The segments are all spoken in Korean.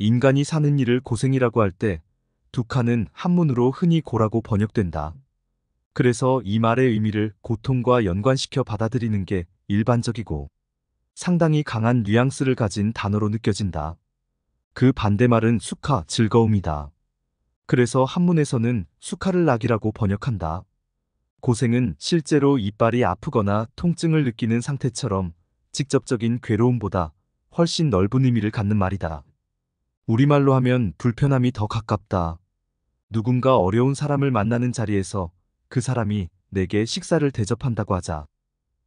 인간이 사는 일을 고생이라고 할 때 두칸은 한문으로 흔히 고라고 번역된다. 그래서 이 말의 의미를 고통과 연관시켜 받아들이는 게 일반적이고 상당히 강한 뉘앙스를 가진 단어로 느껴진다. 그 반대말은 수카, 즐거움이다. 그래서 한문에서는 수카를 낙이라고 번역한다. 고생은 실제로 이빨이 아프거나 통증을 느끼는 상태처럼 직접적인 괴로움보다 훨씬 넓은 의미를 갖는 말이다. 우리말로 하면 불편함이 더 가깝다. 누군가 어려운 사람을 만나는 자리에서 그 사람이 내게 식사를 대접한다고 하자.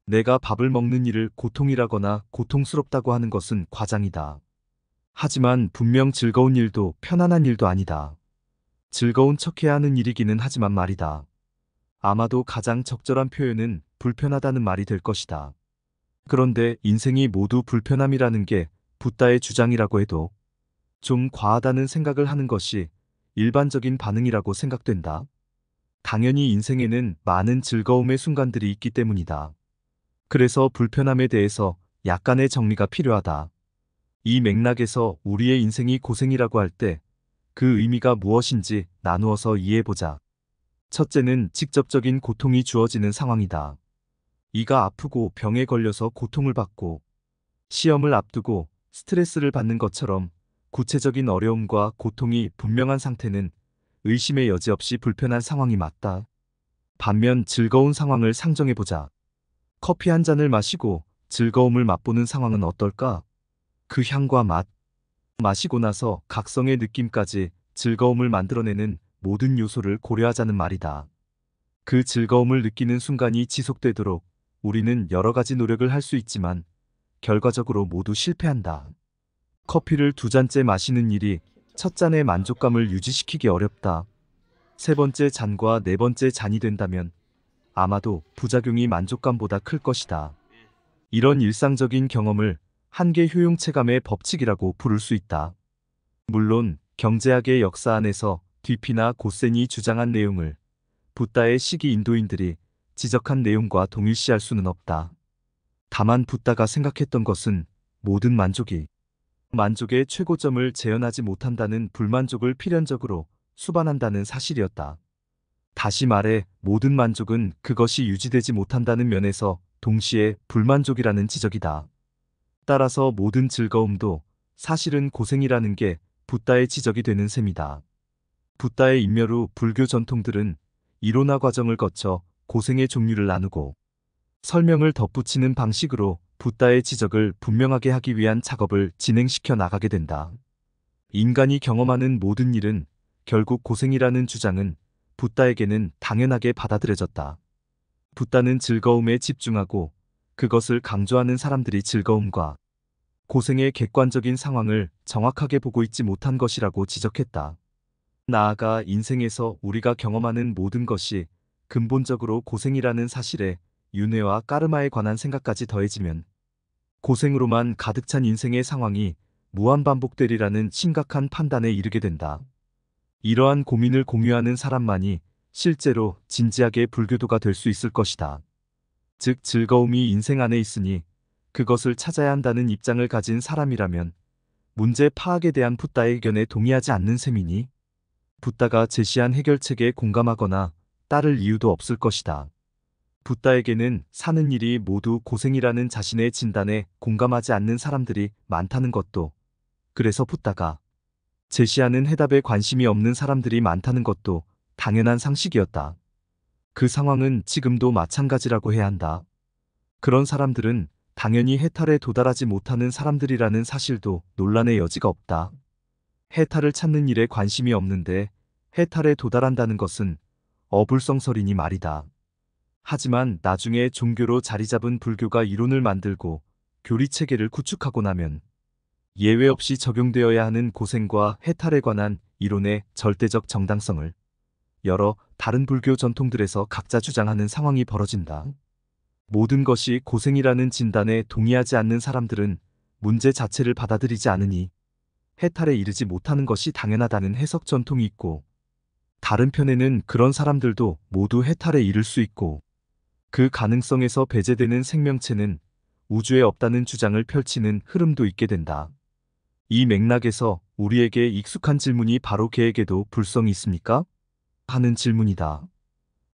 내가 밥을 먹는 일을 고통이라거나 고통스럽다고 하는 것은 과장이다. 하지만 분명 즐거운 일도 편안한 일도 아니다. 즐거운 척해야 하는 일이기는 하지만 말이다. 아마도 가장 적절한 표현은 불편하다는 말이 될 것이다. 그런데 인생이 모두 불편함이라는 게 붓다의 주장이라고 해도 좀 과하다는 생각을 하는 것이 일반적인 반응이라고 생각된다. 당연히 인생에는 많은 즐거움의 순간들이 있기 때문이다. 그래서 불편함에 대해서 약간의 정리가 필요하다. 이 맥락에서 우리의 인생이 고생이라고 할 때 그 의미가 무엇인지 나누어서 이해해보자. 첫째는 직접적인 고통이 주어지는 상황이다. 이가 아프고 병에 걸려서 고통을 받고 시험을 앞두고 스트레스를 받는 것처럼 구체적인 어려움과 고통이 분명한 상태는 의심의 여지 없이 불편한 상황이 맞다. 반면 즐거운 상황을 상정해보자. 커피 한 잔을 마시고 즐거움을 맛보는 상황은 어떨까? 그 향과 맛, 마시고 나서 각성의 느낌까지 즐거움을 만들어내는 모든 요소를 고려하자는 말이다. 그 즐거움을 느끼는 순간이 지속되도록 우리는 여러 가지 노력을 할 수 있지만 결과적으로 모두 실패한다. 커피를 두 잔째 마시는 일이 첫 잔의 만족감을 유지시키기 어렵다. 세 번째 잔과 네 번째 잔이 된다면 아마도 부작용이 만족감보다 클 것이다. 이런 일상적인 경험을 한계 효용체감의 법칙이라고 부를 수 있다. 물론 경제학의 역사 안에서 뒤피나 고센이 주장한 내용을 붓다의 시기 인도인들이 지적한 내용과 동일시할 수는 없다. 다만 붓다가 생각했던 것은 모든 만족이 만족의 최고점을 재현하지 못한다는 불만족을 필연적으로 수반한다는 사실이었다. 다시 말해 모든 만족은 그것이 유지되지 못한다는 면에서 동시에 불만족이라는 지적이다. 따라서 모든 즐거움도 사실은 고생이라는 게 붓다의 지적이 되는 셈이다. 붓다의 인멸 후 불교 전통들은 이론화 과정을 거쳐 고생의 종류를 나누고 설명을 덧붙이는 방식으로 부다의 지적을 분명하게 하기 위한 작업을 진행시켜 나가게 된다. 인간이 경험하는 모든 일은 결국 고생이라는 주장은 부다에게는 당연하게 받아들여졌다. 부다는 즐거움에 집중하고 그것을 강조하는 사람들이 즐거움과 고생의 객관적인 상황을 정확하게 보고 있지 못한 것이라고 지적했다. 나아가 인생에서 우리가 경험하는 모든 것이 근본적으로 고생이라는 사실에 윤회와 까르마에 관한 생각까지 더해지면 고생으로만 가득 찬 인생의 상황이 무한반복되리라는 심각한 판단에 이르게 된다. 이러한 고민을 공유하는 사람만이 실제로 진지하게 불교도가 될 수 있을 것이다. 즉 즐거움이 인생 안에 있으니 그것을 찾아야 한다는 입장을 가진 사람이라면 문제 파악에 대한 붓다의 의견에 동의하지 않는 셈이니 붓다가 제시한 해결책에 공감하거나 따를 이유도 없을 것이다. 붓다에게는 사는 일이 모두 고생이라는 자신의 진단에 공감하지 않는 사람들이 많다는 것도 그래서 붓다가 제시하는 해답에 관심이 없는 사람들이 많다는 것도 당연한 상식이었다. 그 상황은 지금도 마찬가지라고 해야 한다. 그런 사람들은 당연히 해탈에 도달하지 못하는 사람들이라는 사실도 논란의 여지가 없다. 해탈을 찾는 일에 관심이 없는데 해탈에 도달한다는 것은 어불성설이니 말이다. 하지만 나중에 종교로 자리 잡은 불교가 이론을 만들고 교리 체계를 구축하고 나면 예외 없이 적용되어야 하는 고생과 해탈에 관한 이론의 절대적 정당성을 여러 다른 불교 전통들에서 각자 주장하는 상황이 벌어진다. 모든 것이 고생이라는 진단에 동의하지 않는 사람들은 문제 자체를 받아들이지 않으니 해탈에 이르지 못하는 것이 당연하다는 해석 전통이 있고 다른 편에는 그런 사람들도 모두 해탈에 이를 수 있고 그 가능성에서 배제되는 생명체는 우주에 없다는 주장을 펼치는 흐름도 있게 된다. 이 맥락에서 우리에게 익숙한 질문이 바로 개에게도 불성이 있습니까? 하는 질문이다.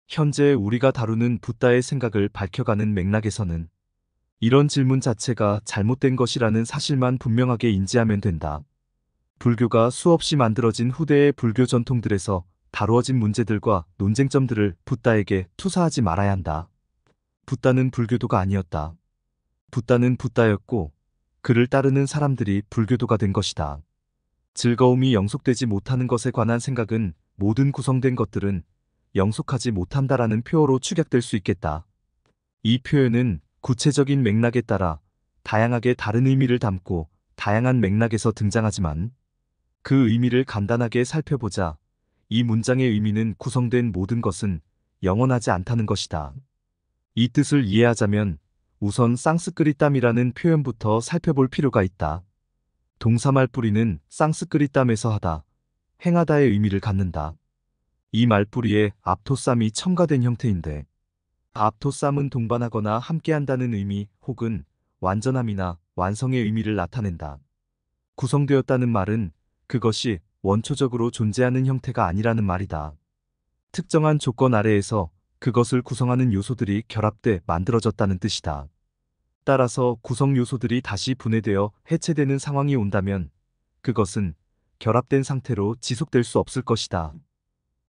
현재 우리가 다루는 붓다의 생각을 밝혀가는 맥락에서는 이런 질문 자체가 잘못된 것이라는 사실만 분명하게 인지하면 된다. 불교가 수없이 만들어진 후대의 불교 전통들에서 다루어진 문제들과 논쟁점들을 붓다에게 투사하지 말아야 한다. 붓다는 불교도가 아니었다. 붓다는 붓다였고 그를 따르는 사람들이 불교도가 된 것이다. 즐거움이 영속되지 못하는 것에 관한 생각은 모든 구성된 것들은 영속하지 못한다라는 표어로 축약될 수 있겠다. 이 표현은 구체적인 맥락에 따라 다양하게 다른 의미를 담고 다양한 맥락에서 등장하지만 그 의미를 간단하게 살펴보자 이 문장의 의미는 구성된 모든 것은 영원하지 않다는 것이다. 이 뜻을 이해하자면 우선 쌍스크리땀이라는 표현부터 살펴볼 필요가 있다. 동사말 뿌리는 쌍스크리땀에서 하다, 행하다의 의미를 갖는다. 이 말뿌리에 압토쌈이 첨가된 형태인데 압토쌈은 동반하거나 함께한다는 의미 혹은 완전함이나 완성의 의미를 나타낸다. 구성되었다는 말은 그것이 원초적으로 존재하는 형태가 아니라는 말이다. 특정한 조건 아래에서 그것을 구성하는 요소들이 결합돼 만들어졌다는 뜻이다. 따라서 구성 요소들이 다시 분해되어 해체되는 상황이 온다면 그것은 결합된 상태로 지속될 수 없을 것이다.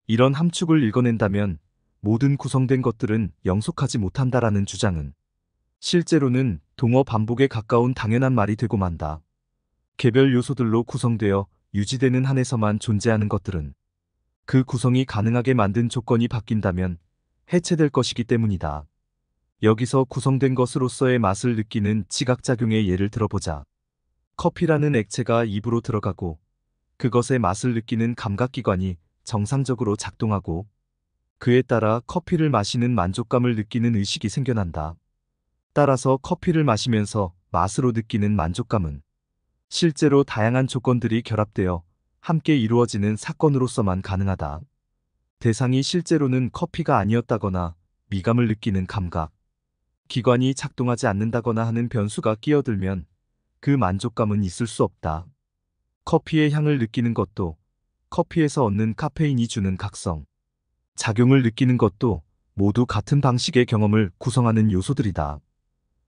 이런 함축을 읽어낸다면 모든 구성된 것들은 영속하지 못한다라는 주장은 실제로는 동어 반복에 가까운 당연한 말이 되고 만다. 개별 요소들로 구성되어 유지되는 한에서만 존재하는 것들은 그 구성이 가능하게 만든 조건이 바뀐다면 해체될 것이기 때문이다. 여기서 구성된 것으로서의 맛을 느끼는 지각작용의 예를 들어보자. 커피라는 액체가 입으로 들어가고 그것의 맛을 느끼는 감각기관이 정상적으로 작동하고 그에 따라 커피를 마시는 만족감을 느끼는 의식이 생겨난다. 따라서 커피를 마시면서 맛으로 느끼는 만족감은 실제로 다양한 조건들이 결합되어 함께 이루어지는 사건으로서만 가능하다. 대상이 실제로는 커피가 아니었다거나 미감을 느끼는 감각, 기관이 작동하지 않는다거나 하는 변수가 끼어들면 그 만족감은 있을 수 없다. 커피의 향을 느끼는 것도 커피에서 얻는 카페인이 주는 각성, 작용을 느끼는 것도 모두 같은 방식의 경험을 구성하는 요소들이다.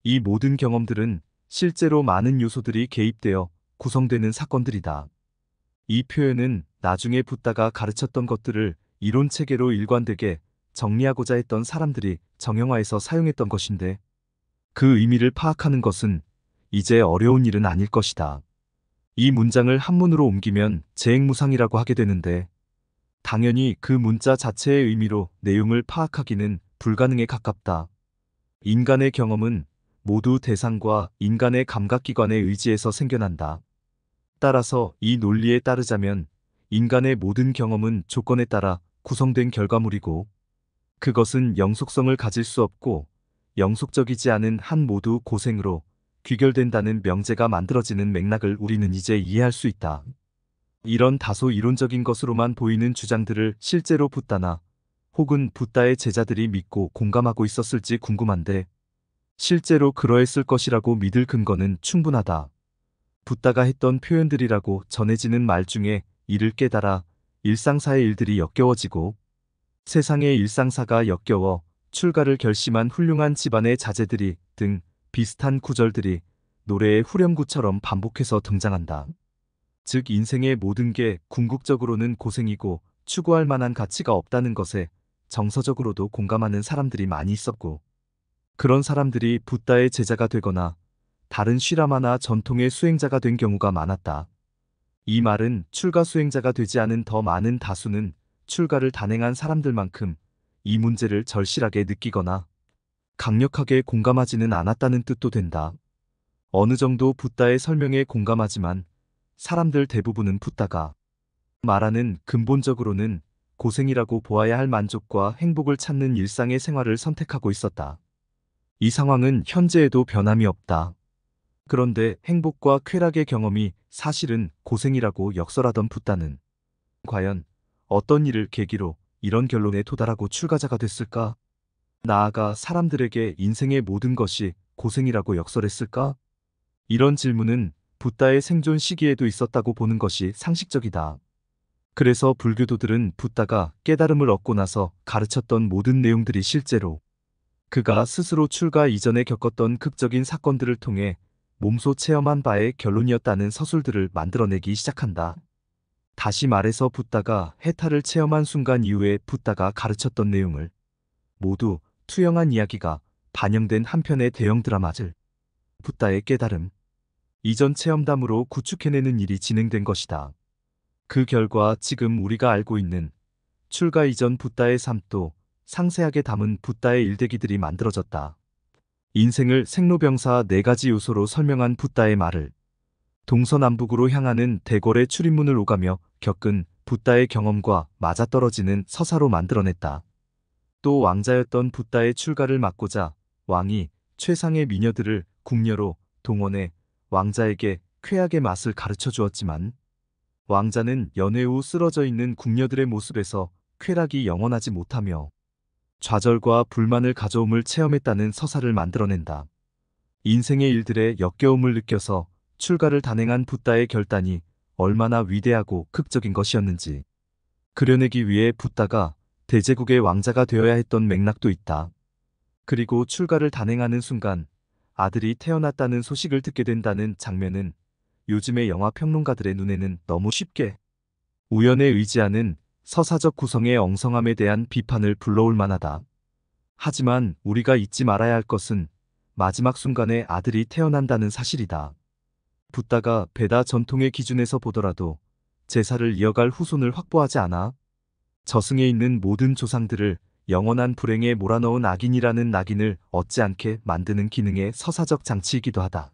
이 모든 경험들은 실제로 많은 요소들이 개입되어 구성되는 사건들이다. 이 표현은 나중에 붙다가 가르쳤던 것들을 이론 체계로 일관되게 정리하고자 했던 사람들이 정형화에서 사용했던 것인데 그 의미를 파악하는 것은 이제 어려운 일은 아닐 것이다. 이 문장을 한문으로 옮기면 재행무상이라고 하게 되는데 당연히 그 문자 자체의 의미로 내용을 파악하기는 불가능에 가깝다. 인간의 경험은 모두 대상과 인간의 감각기관에 의지해서 생겨난다. 따라서 이 논리에 따르자면 인간의 모든 경험은 조건에 따라 구성된 결과물이고 그것은 영속성을 가질 수 없고 영속적이지 않은 한 모두 고생으로 귀결된다는 명제가 만들어지는 맥락을 우리는 이제 이해할 수 있다. 이런 다소 이론적인 것으로만 보이는 주장들을 실제로 붓다나 혹은 붓다의 제자들이 믿고 공감하고 있었을지 궁금한데 실제로 그러했을 것이라고 믿을 근거는 충분하다. 붓다가 했던 표현들이라고 전해지는 말 중에 이를 깨달아 일상사의 일들이 역겨워지고 세상의 일상사가 역겨워 출가를 결심한 훌륭한 집안의 자제들이 등 비슷한 구절들이 노래의 후렴구처럼 반복해서 등장한다. 즉 인생의 모든 게 궁극적으로는 고생이고 추구할 만한 가치가 없다는 것에 정서적으로도 공감하는 사람들이 많이 있었고 그런 사람들이 붓다의 제자가 되거나 다른 쉬라마나 전통의 수행자가 된 경우가 많았다. 이 말은 출가 수행자가 되지 않은 더 많은 다수는 출가를 단행한 사람들만큼 이 문제를 절실하게 느끼거나 강력하게 공감하지는 않았다는 뜻도 된다. 어느 정도 붓다의 설명에 공감하지만 사람들 대부분은 붓다가 말하는 근본적으로는 고생이라고 보아야 할 만족과 행복을 찾는 일상의 생활을 선택하고 있었다. 이 상황은 현재에도 변함이 없다. 그런데 행복과 쾌락의 경험이 사실은 고생이라고 역설하던 붓다는 과연 어떤 일을 계기로 이런 결론에 도달하고 출가자가 됐을까? 나아가 사람들에게 인생의 모든 것이 고생이라고 역설했을까? 이런 질문은 붓다의 생존 시기에도 있었다고 보는 것이 상식적이다. 그래서 불교도들은 붓다가 깨달음을 얻고 나서 가르쳤던 모든 내용들이 실제로 그가 스스로 출가 이전에 겪었던 극적인 사건들을 통해 몸소 체험한 바의 결론이었다는 서술들을 만들어내기 시작한다. 다시 말해서 붓다가 해탈을 체험한 순간 이후에 붓다가 가르쳤던 내용을 모두 투영한 이야기가 반영된 한편의 대형 드라마들 붓다의 깨달음 이전 체험담으로 구축해내는 일이 진행된 것이다. 그 결과 지금 우리가 알고 있는 출가 이전 붓다의 삶도 상세하게 담은 붓다의 일대기들이 만들어졌다. 인생을 생로병사 네 가지 요소로 설명한 붓다의 말을 동서남북으로 향하는 대궐의 출입문을 오가며 겪은 붓다의 경험과 맞아떨어지는 서사로 만들어냈다. 또 왕자였던 붓다의 출가를 막고자 왕이 최상의 미녀들을 궁녀로 동원해 왕자에게 쾌악의 맛을 가르쳐 주었지만 왕자는 연애 후 쓰러져 있는 궁녀들의 모습에서 쾌락이 영원하지 못하며 좌절과 불만을 가져옴을 체험했다는 서사를 만들어낸다. 인생의 일들의 역겨움을 느껴서 출가를 단행한 붓다의 결단이 얼마나 위대하고 극적인 것이었는지 그려내기 위해 붓다가 대제국의 왕자가 되어야 했던 맥락도 있다. 그리고 출가를 단행하는 순간 아들이 태어났다는 소식을 듣게 된다는 장면은 요즘의 영화 평론가들의 눈에는 너무 쉽게 우연에 의지하는 서사적 구성의 엉성함에 대한 비판을 불러올 만하다. 하지만 우리가 잊지 말아야 할 것은 마지막 순간에 아들이 태어난다는 사실이다. 붓다가 베다 전통의 기준에서 보더라도 제사를 이어갈 후손을 확보하지 않아 저승에 있는 모든 조상들을 영원한 불행에 몰아넣은 악인이라는 낙인을 얻지 않게 만드는 기능의 서사적 장치이기도 하다.